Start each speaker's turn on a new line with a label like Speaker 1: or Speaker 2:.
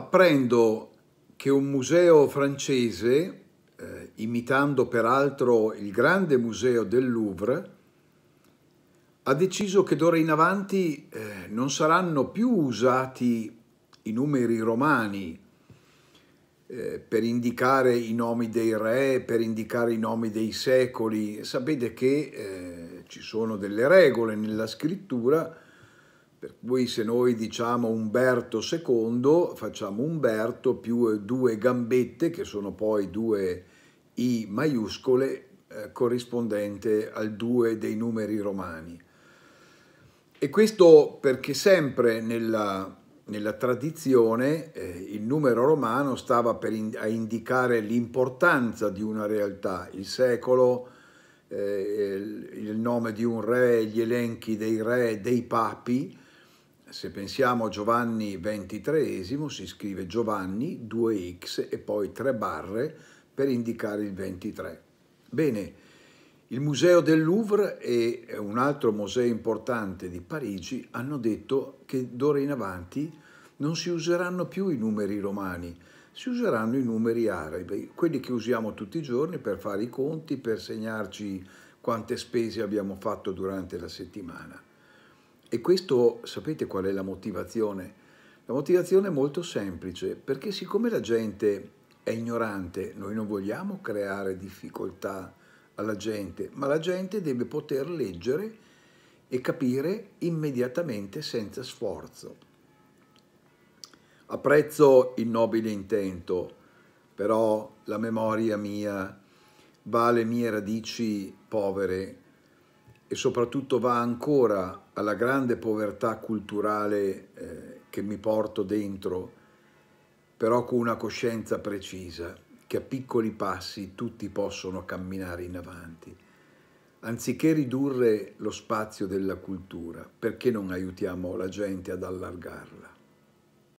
Speaker 1: apprendo che un museo francese, eh, imitando peraltro il grande museo del Louvre, ha deciso che d'ora in avanti eh, non saranno più usati i numeri romani eh, per indicare i nomi dei re, per indicare i nomi dei secoli. Sapete che eh, ci sono delle regole nella scrittura per cui se noi diciamo Umberto II, facciamo Umberto più eh, due gambette, che sono poi due I maiuscole, eh, corrispondente al due dei numeri romani. E questo perché sempre nella, nella tradizione eh, il numero romano stava per in, a indicare l'importanza di una realtà, il secolo, eh, il nome di un re, gli elenchi dei re, dei papi, se pensiamo a Giovanni XXIII, si scrive Giovanni 2x e poi 3 barre per indicare il 23. Bene, il Museo del Louvre e un altro museo importante di Parigi hanno detto che d'ora in avanti non si useranno più i numeri romani, si useranno i numeri arabi, quelli che usiamo tutti i giorni per fare i conti, per segnarci quante spese abbiamo fatto durante la settimana. E questo sapete qual è la motivazione? La motivazione è molto semplice, perché siccome la gente è ignorante, noi non vogliamo creare difficoltà alla gente, ma la gente deve poter leggere e capire immediatamente senza sforzo. Apprezzo il nobile intento, però la memoria mia va alle mie radici povere, e soprattutto va ancora alla grande povertà culturale eh, che mi porto dentro, però con una coscienza precisa che a piccoli passi tutti possono camminare in avanti. Anziché ridurre lo spazio della cultura, perché non aiutiamo la gente ad allargarla?